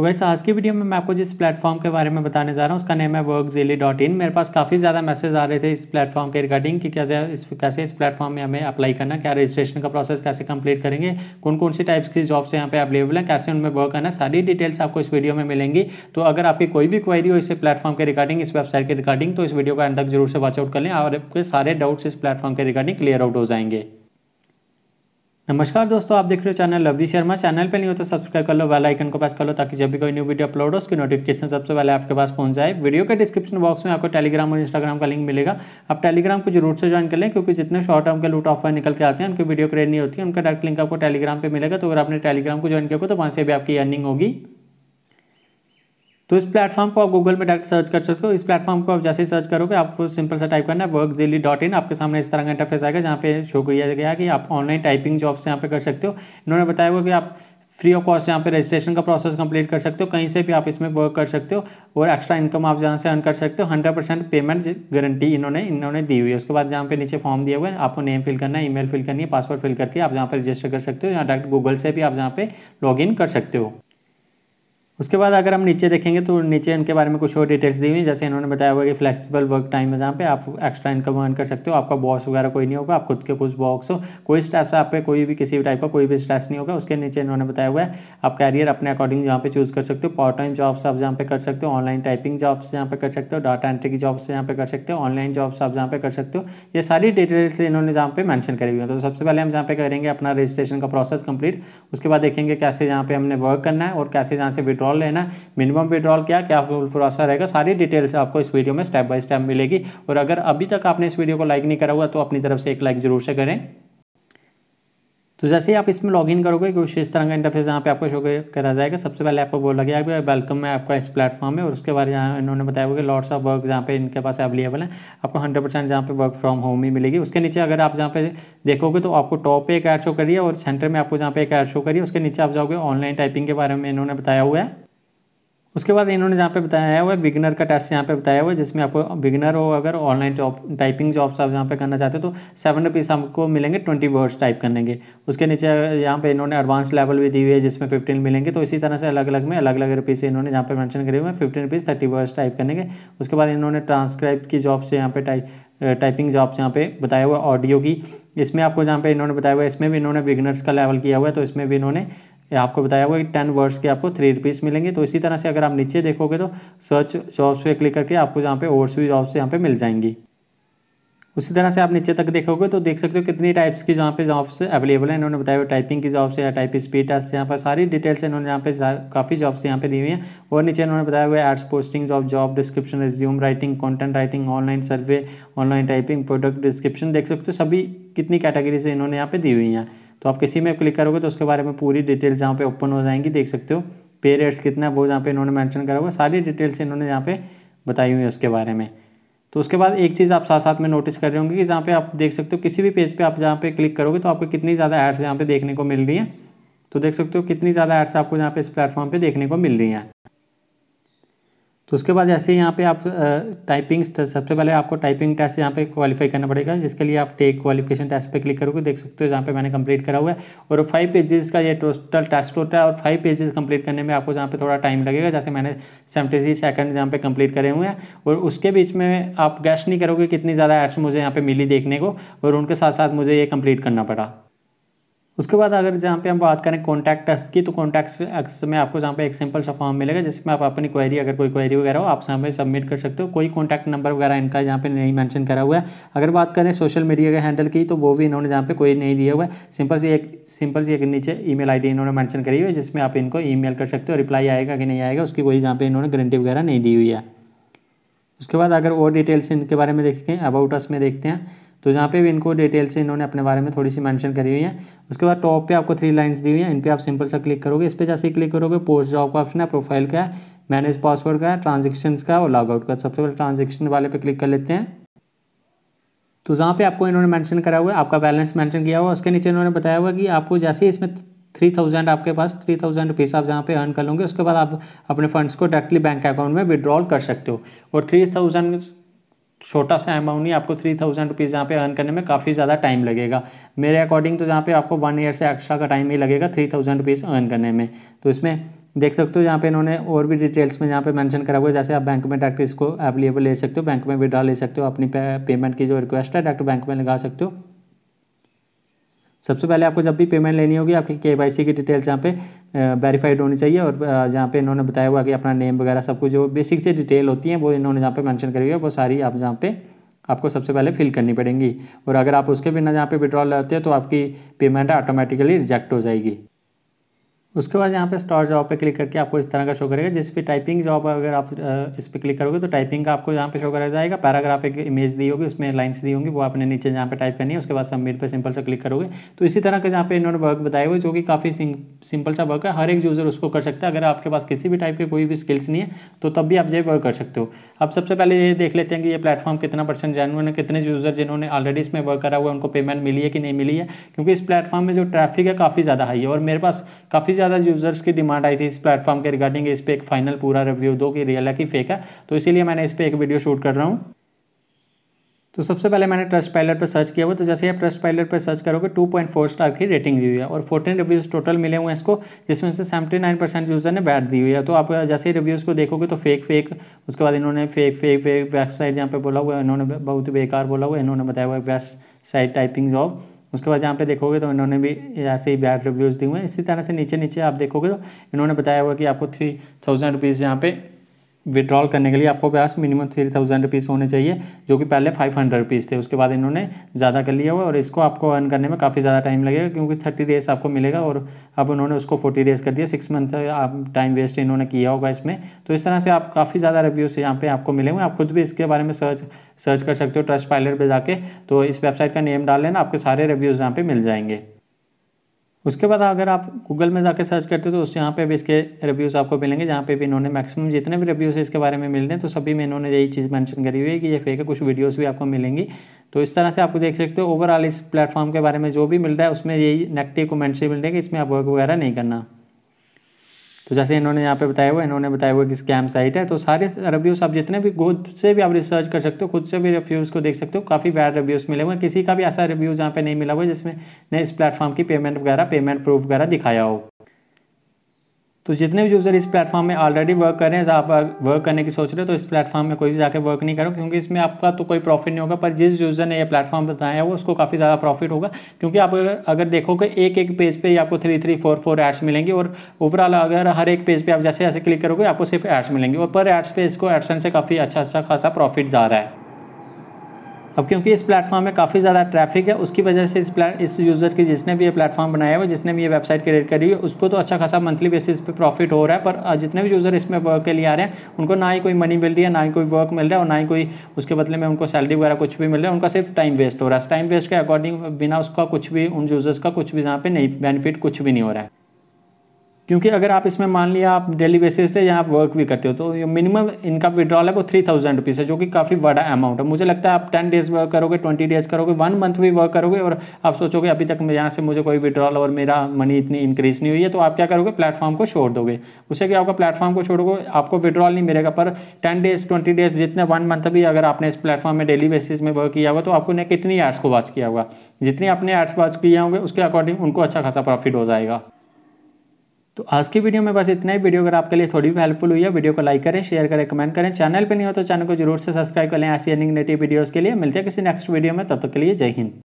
तो वैसे आज की वीडियो में मैं आपको जिस प्लेटफॉर्म के बारे में बताने जा रहा हूँ उसका नेम है वर्क जेली डॉट इन मेरे पास काफ़ी ज़्यादा मैसेज आ रहे थे इस प्लेटफॉर्म के रिगार्डिंग कि कैसे इस कैसे इस प्लेटफॉर्म में हमें अप्लाई करना क्या रजिस्ट्रेशन का प्रोसेस कैसे कंप्लीट करेंगे कौन कौन सी टाइप्स की जॉब्स यहाँ पे अवेलेबल हैं कैसे उनमें वर्क करना सारी डिटेल्स आपको इस वीडियो में मिलेंगी तो अगर आपकी कोई भी क्वारी हो इस प्लेटफॉर्म के रिगार्डिंग इस वेबसाइट के रिगार्डिंग तो इस वीडियो का अंदर जरूर से वॉचआउट कर लें और आपके सारे डाउट्स इस प्लेटफॉर्म के रिगार्डिंग क्लियर आउट हो जाएंगे नमस्कार दोस्तों आप देख रहे हो चैनल लवी शर्मा चैनल पे नहीं हो तो सब्सक्राइब कर लो वेल आइकन को पास कर लो ताकि जब भी कोई न्यू वीडियो अपलोड हो उसकी नोटिफिकेशन सबसे पहले आपके पास पहुंच जाए वीडियो के डिस्क्रिप्शन बॉक्स में आपको टेलीग्राम और इंस्टाग्राम का लिंक मिलेगा आप टेलीग्राम को जरूर से ज्वाइन कर लें क्योंकि जितने शॉर्ट टर्म के लूट ऑफर निकल के आते हैं उनकी वीडियो क्रेड नहीं होती है उनका डायरेक्ट लिंक आपको टेलीग्राम पर मिलेगा तो अगर आपने टेलीग्राम को ज्वाइन किया तो वहाँ से भी आपकी अर्निंग होगी तो इस प्लेटफॉर्म को आप गूगल में डायरेक्ट सर्च कर सकते हो इस प्लेटफॉर्म को आप जैसे ही सर्च करोगे आपको सिंपल सा टाइप करना है वर्क जेली डॉट इन आपके सामने इस तरह का इंटरफेस आएगा जहाँ पे शो किया गया कि आप ऑनलाइन टाइपिंग जॉब्स यहाँ पे कर सकते हो इन्होंने बताया हुआ कि आप फ्री ऑफ कॉस्ट यहाँ पे रजिस्ट्रेशन का प्रोसेस कंप्लीट कर सकते हो कहीं से भी आप इसमें वर्क कर सकते हो और एक्स्ट्रा इनकम आप जहाँ से अर्न कर सकते हो हंड्रेड परसेंट पेमेंट गारंटी इन्होंने इन्होंने दी हुई है उसके बाद जहाँ पे नीचे फॉर्म दिया हुआ है आपको नेम फिल करना है ईमेल फिल करनी है पासवर्ड फिल करके आप जहाँ पर रजिस्टर कर सकते हो या डायरेक्ट गूगल से भी आप जहाँ पे लॉग कर सकते हो उसके बाद अगर हम नीचे देखेंगे तो नीचे इनके बारे में कुछ और डिटेल्स दी हुई जैसे इन्होंने बताया हुआ कि फ्लेक्सिबल वर्क टाइम है जहाँ पे आप एक्स्ट्रा इनकम अर्न कर सकते हो आपका बॉस वगैरह कोई नहीं होगा आप खुद के कुछ बॉक्स हो कोई स्ट्रेस आप पे कोई भी किसी भी टाइप का कोई भी स्ट्रेस नहीं होगा उसके नीचे इन्होंने बताया हुआ है आप कैरियर अपने अकॉर्डिंग जहाँ पे चूज़ कर सकते हो पार्ट टाइम जॉब्स आप जहाँ पे कर सकते हो ऑनलाइन टाइपिंग जॉब्स जहाँ पे कर सकते हो डाटा एंट्री की जॉब्स यहाँ पे कर सकते हो ऑनलाइन जॉब्स आप जहाँ पे कर सकते हो ये सारी डिटेल्स इन्होंने जहाँ पे मैंशन करी हुई है तो सबसे पहले हम जहाँ पे करेंगे अपना रजिस्ट्रेशन का प्रोसेस कंप्लीट उसके बाद देखेंगे कैसे यहाँ पे हमने वर्क करना है और कैसे जहाँ से विड्रॉ विड्रॉल लेना मिनिमम विड्रॉल क्या क्या फुल प्रोसेस रहेगा सारी डिटेल्स आपको इस वीडियो में स्टेप बाय स्टेप मिलेगी और अगर अभी तक आपने इस वीडियो को लाइक नहीं करा हुआ तो अपनी तरफ से एक लाइक जरूर से करें तो जैसे ही आप इसमें लॉगिन करोगे कुछ इस तरह का इंटरफेस यहाँ पे आपको शो करा जाएगा सबसे पहले आपको बोला गया कि वेलकम है आपका इस प्लेटफॉर्म में और उसके बारे यहाँ इन्होंने बताया हुआ कि लॉट्स ऑफ वर्क जहाँ पे इनके पास अवेलेबल है आपको हंड्रेड परसेंट जहाँ पे वर्क फ्रॉम होम ही मिलेगी उसके नीचे अगर आप जहाँ पे देखोगे तो आपको टॉप पर एक ऐड शो करिए और सेंटर में आपको जहाँ पे एक ऐड शो करिए उसके नीचे आप जाओगे ऑनलाइन टाइपिंग के बारे में इन्होंने बताया हुआ है उसके बाद इन्होंने जहाँ पे बताया हुआ है बिगनर का टेस्ट यहाँ पे बताया हुआ है जिसमें आपको बिगनर हो अगर ऑनलाइन जॉब टाइपिंग जॉब्स आप यहाँ पे करना चाहते हो तो सेवन रुपीज़ आपको मिलेंगे ट्वेंटी वर्ड्स टाइप करने के उसके नीचे यहाँ पे इन्होंने एडवांस लेवल भी दी हुई है जिसमें फिफ्टीन मिलेंगे तो इसी तरह से अलग अलग में अलग अलग रुपीज़ इन्होंने जहाँ पे मैंशन करे हुए हैं fifteen rupees thirty words type करने के उसके बाद इन्होंने ट्रांसक्राइब की जॉब्स यहाँ पे टाइप टाइपिंग जॉब्स यहाँ पे बताया हुआ ऑडियो की इसमें आपको जहाँ पे इन्होंने बताया हुआ है इसमें भी इन्होंने बिगनर्स का लेवल किया हुआ है तो इसमें भी इन्होंने आपको बताया हुआ है कि टेन वर्ड्स के आपको थ्री रुपीज़ मिलेंगे तो इसी तरह से अगर आप नीचे देखोगे तो सर्च जॉब्स पे क्लिक करके आपको जहाँ पे ओवरसी जॉब्स यहाँ पे मिल जाएंगी उसी तरह से आप नीचे तक देखोगे तो देख सकते हो कितनी टाइप्स की जहाँ पे जॉब्स अवेलेबल हैं इन्होंने बताया टाइपिंग की जॉब्स या टाइप स्पीड टेस्ट यहाँ पर सारी डिटेल्स इन्होंने यहाँ पे काफ़ी जॉब्स यहाँ पे दी हुई हैं और नीचे इन्होंने बताया हुआ ads posting job job description resume writing content writing online survey online typing product description देख सकते हो सभी कितनी से इन्होंने यहाँ पे दी हुई हैं तो आप किसी में क्लिक करोगे तो उसके बारे में पूरी डिटेल्स यहाँ पे ओपन हो जाएंगी देख सकते हो पे रेट्स कितना है वो यहाँ पे इन्होंने मैंशन करा हुआ सारी डिटेल्स इन्होंने यहाँ पे बताई हुई है उसके बारे में तो उसके बाद एक चीज़ आप साथ साथ में नोटिस कर रहे होंगे कि जहाँ पे आप देख सकते हो किसी भी पेज पे आप जहाँ पे क्लिक करोगे तो आपको कितनी ज़्यादा एड्स यहाँ पे देखने को मिल रही हैं तो देख सकते हो कितनी ज़्यादा एड्स आपको यहाँ पे इस प्लेटफॉर्म पे देखने को मिल रही हैं तो उसके बाद ऐसे यहाँ पे आप टाइपिंग सबसे पहले आपको टाइपिंग टेस्ट यहाँ पे क्वालिफाई करना पड़ेगा जिसके लिए आप टेक क्वालिफिकेशन टेस्ट पे क्लिक करोगे देख सकते हो जहाँ पे मैंने कंप्लीट करा हुआ है और फाइव पेजेस का ये टोटल टेस्ट होता है और फाइव पेजेस कंप्लीट करने में आपको जहाँ पे थोड़ा टाइम लगेगा जैसे मैंने सेवेंटी थ्री सेकेंड यहाँ पे कंप्लीट करे हुए हैं और उसके बीच में आप गैस नहीं करोगे कितनी ज़्यादा एड्स मुझे यहाँ पर मिली देखने को और उनके साथ साथ मुझे ये कंप्लीट करना पड़ा उसके बाद अगर जहाँ पे हम बात करें कॉन्टैक्ट एक्स की तो कॉन्टैक्ट एक्स में आपको जहाँ पे एक सिंपल सा फॉर्म मिलेगा जिसमें आप अपनी क्वेरी अगर कोई क्वेरी वगैरह हो आप पे सबमिट कर सकते हो कोई कॉन्टैक्ट नंबर वगैरह इनका यहाँ पे नहीं मेंशन करा हुआ है अगर बात करें सोशल मीडिया के हैंडल की तो वो भी इन्होंने जहाँ पे कोई नहीं दिया हुआ है सिंपल सी एक सिंपल सी एक नीचे ई मेल इन्होंने मैंशन करी हुई है जिसमें आप इनको ई कर सकते हो रिप्लाई आएगा कि नहीं आएगा उसकी कोई जहाँ पर इन्होंने गारंटी वगैरह नहीं दी हुई है उसके बाद अगर और डिटेल्स इनके बारे में देखें अबाउट अस में देखते हैं तो जहाँ पे भी इनको डिटेल से इन्होंने अपने बारे में थोड़ी सी मेंशन करी हुई है उसके बाद टॉप पे आपको थ्री लाइंस दी हुई हैं इन पे आप सिंपल सा क्लिक करोगे इस पर जैसे ही क्लिक करोगे पोस्ट जॉब का ऑप्शन है प्रोफाइल का है मैनेज पासवर्ड का है ट्रांजेक्शन का और लॉगआउट का सबसे पहले ट्रांजेक्शन वाले पे क्लिक कर लेते हैं तो जहाँ पे आपको इन्होंने मैंशन करा हुआ है आपका बैलेंस मैंशन किया हुआ उसके नीचे इन्होंने बताया हुआ कि आपको जैसे ही इसमें थ्री थाउजेंड आपके पास थ्री थाउजेंड रुपीज़ आप जहाँ पे अर्न कर लोगे उसके बाद आप अपने फंड्स को डायरेक्टली बैंक अकाउंट में विड्रॉल कर सकते हो और थ्री थाउजेंड छोटा सा अमाउंट ही आपको थ्री थाउजेंड रुपीज़ यहाँ पे अर्न करने में काफ़ी ज़्यादा टाइम लगेगा मेरे अकॉर्डिंग तो यहाँ पे आपको वन ईयर से एक्स्ट्रा का टाइम ही लगेगा थ्री थाउजेंड रुपीज़ अर्न करने में तो इसमें देख सकते हो यहाँ पे इन्होंने और भी डिटेल्स में यहाँ पे मेंशन करा हुआ है जैसे आप बैंक में डायरेक्ट इसको अवेलेबल ले सकते हो बैंक में विड्रा ले सकते हो अपनी पे, पेमेंट की जो रिक्वेस्ट है डायरेक्ट बैंक में लगा सकते हो सबसे पहले आपको जब भी पेमेंट लेनी होगी आपकी के की डिटेल्स यहाँ पे वेरीफाइड होनी चाहिए और जहाँ पे इन्होंने बताया हुआ कि अपना नेम वगैरह सब कुछ जो बेसिक से डिटेल होती हैं वो इन्होंने जहाँ पे मेंशन करी है वो सारी आप जहाँ पे आपको सबसे पहले फिल करनी पड़ेंगी और अगर आप उसके बिना जहाँ पे विड्रॉल लेते हैं तो आपकी पेमेंट ऑटोमेटिकली रिजेक्ट हो जाएगी उसके बाद यहाँ पे स्टार जॉब पे क्लिक करके आपको इस तरह का शो करेगा जिस पे टाइपिंग जॉब अगर आप इस पर क्लिक करोगे तो टाइपिंग का आपको यहाँ पे शो करा जाएगा पैराग्राफ एक इमेज दी होगी उसमें लाइंस दी होंगी वो आपने नीचे जहाँ पे टाइप करनी है उसके बाद सबमिट पे सिंपल सा क्लिक करोगे तो इसी तरह का जहाँ पे इन्होंने वर्क बताए हुए जो कि काफ़ी सिंपल सा वर्क है हर एक यूज़र उसको कर सकता है अगर आपके पास किसी भी टाइप के कोई भी स्किल्स नहीं है तो तब भी आप ये वर्क कर सकते हो अब सबसे पहले ये देख लेते हैं कि ये प्लेटफॉर्म कितना परसेंट जैन है कितने यूज़र जिन्होंने ऑलरेडी इसमें वर्क करा हुआ है उनको पेमेंट मिली है कि नहीं मिली है क्योंकि इस प्लेटफॉर्म में जो ट्रैफिक है काफ़ी ज़्यादा हाई है और मेरे पास काफ़ी ज़्यादा यूज़र्स की डिमांड आई थी इस प्लेटफॉर्म के रिगार्डिंग इस पर एक फाइनल पूरा रिव्यू दो कि रियल है कि फेक है तो इसीलिए मैंने इस पर एक वीडियो शूट कर रहा हूँ तो सबसे पहले मैंने ट्रस्ट पायलट पर सर्च किया हुआ तो जैसे आप ट्रस्ट पायलट पर सर्च करोगे 2.4 स्टार की रेटिंग दी हुई है और 14 रिव्यूज़ टोटल मिले हुए हैं इसको जिसमें से 79 परसेंट यूज़र ने बैट दी हुई है तो आप जैसे ही रिव्यूज़ को देखोगे तो फेक फेक उसके बाद इन्होंने फेक फेक फेक वेबसाइट जहाँ पर बोला हुआ है इन्होंने बहुत बेकार बोला हुआ है इन्होंने बताया हुआ है वेबसाइट टाइपिंग जॉब उसके बाद यहाँ पे देखोगे तो इन्होंने भी ऐसे ही बैड रिव्यूज़ दिए हुए हैं इसी तरह से नीचे नीचे आप देखोगे तो इन्होंने बताया हुआ कि आपको थ्री थाउजेंड रुपीज़ यहाँ पे विड्रॉल करने के लिए आपको पास मिनिमम थ्री थाउजेंड रुपीज़ होने चाहिए जो कि पहले फाइव हंड्रेड रुपीज़ थे उसके बाद इन्होंने ज़्यादा कर लिया हुआ और इसको आपको अर्न करने में काफ़ी ज़्यादा टाइम लगेगा क्योंकि थर्टी डेज आपको मिलेगा और अब उन्होंने उसको फोर्टी डेज कर दिया सिक्स मंथ आप टाइम वेस्ट इन्होंने किया होगा इसमें तो इस तरह से आप काफ़ी ज़्यादा रिव्यूज़ यहाँ पर आपको मिलेंगे आप खुद भी इसके बारे में सर्च सर्च कर सकते हो ट्रस्ट पायलट पर जाके तो इस वेबसाइट का नेम डाल लेना आपके सारे रिव्यूज़ यहाँ पर मिल जाएंगे उसके बाद अगर आप गूगल में जाकर सर्च करते हो तो उस यहाँ पे भी इसके रिव्यूज़ आपको मिलेंगे जहाँ पे भी इन्होंने मैक्सिमम जितने भी रिव्यूज़ है इसके बारे में मिल रहे हैं तो सभी में इन्होंने यही चीज़ मेंशन करी हुई है कि ये फेक है कुछ वीडियोस भी आपको मिलेंगी तो इस तरह से आपको देख सकते हो ओवरऑल इस प्लेटफॉर्म के बारे में जो भी मिल रहा है उसमें यही नेगेटिव कमेंट्स मिल रहे हैं कि इसमें आप वर्क वगैरह नहीं करना तो जैसे इन्होंने यहाँ पे बताया हुआ इन्होंने बताया हुआ कि स्कैम साइट है तो सारे रिव्यूज़ आप जितने भी खुद से भी आप रिसर्च कर सकते हो खुद से भी रिव्यूज़ को देख सकते हो काफ़ी बैड रिव्यूज़ मिले हुए किसी का भी ऐसा रिव्यूज़ यहाँ पे नहीं मिला हुआ जिसमें ने इस प्लेटफॉर्म की पेमेंट वगैरह पेमेंट प्रूफ वगैरह दिखाया हो तो जितने भी यूज़र इस प्लेटफॉर्म में ऑलरेडी वर्क कर रहे हैं आप वर्क करने की सोच रहे हो तो इस प्लेटफॉर्म में कोई भी जाकर वर्क नहीं करो क्योंकि इसमें आपका तो कोई प्रॉफिट नहीं होगा पर जिस यूज़र ने यह प्लेटफॉर्म बताया वो उसको काफ़ी ज़्यादा प्रॉफिट होगा क्योंकि आप अगर देखोगे एक एक पेज पे ही आपको three three four four ads मिलेंगे और ओवरऑल अगर हर एक पेज पे आप जैसे जैसे क्लिक करोगे आपको सिर्फ एड्स मिलेंगे और पर एड्स पर इसको एडसन से काफ़ी अच्छा अच्छा खासा प्रॉफिट जा रहा है अब क्योंकि इस प्लेटफॉर्म में काफ़ी ज़्यादा ट्रैफिक है उसकी वजह से इस इस यूज़र के जिसने भी ये प्लेटफॉर्म बनाया हुआ जिसने भी ये वेबसाइट क्रिएट करी हुई उसको तो अच्छा खासा मंथली बेसिस पे प्रॉफिट हो रहा है पर जितने भी यूज़र इसमें वर्क के लिए आ रहे हैं उनको ना ही कोई मनी मिल रही है ना ही कोई वर्क मिल रहा है और ना ही कोई उसके बदले में उनको सैलरी वगैरह कुछ भी मिल रहा है उनका सिर्फ टाइम वेस्ट हो रहा है टाइम वेस्ट के अकॉर्डिंग बिना उसका कुछ भी उन यूज़र्स का कुछ भी यहाँ पर नहीं बेनिफिट कुछ भी नहीं हो रहा है क्योंकि अगर आप इसमें मान लिया आप डेली बेसिस पे या आप वर्क भी करते हो तो ये मिनिमम इनका विड्रॉल है वो थ्री थाउजेंड रुपीज़ है जो कि काफ़ी बड़ा अमाउंट है मुझे लगता है आप टेन डेज वर्क करोगे ट्वेंटी डेज करोगे वन मंथ भी वर्क करोगे और आप सोचोगे अभी तक यहाँ से मुझे कोई विड्रॉल और मेरा मनी इतनी इंक्रीज नहीं हुई है तो आप क्या करोगे प्लेटफॉर्म को छोड़ दोगे उसे क्या होगा प्लेटफॉर्म को छोड़ोगे आपको विड्रॉल नहीं मिलेगा पर टेन डेज ट्वेंटी डेज जितने वन मंथ भी अगर आपने इस प्लेटफॉर्म में डेली बेसिस में वर्क किया होगा तो आपने कितनी एड्स को वॉच किया होगा जितने आपने एड्स वॉच किए होंगे उसके अकॉर्डिंग उनको अच्छा खासा प्रॉफिट हो जाएगा तो आज की वीडियो में बस इतना ही वीडियो अगर आपके लिए थोड़ी भी हेल्पफुल हुई है वीडियो को लाइक करें शेयर करें कमेंट करें चैनल पर नहीं हो तो चैनल को जरूर से सब्सक्राइब कर लें ऐसी अर्निंग नेटिव वीडियोज़ के लिए मिलते हैं किसी नेक्स्ट वीडियो में तब तक के लिए जय हिंद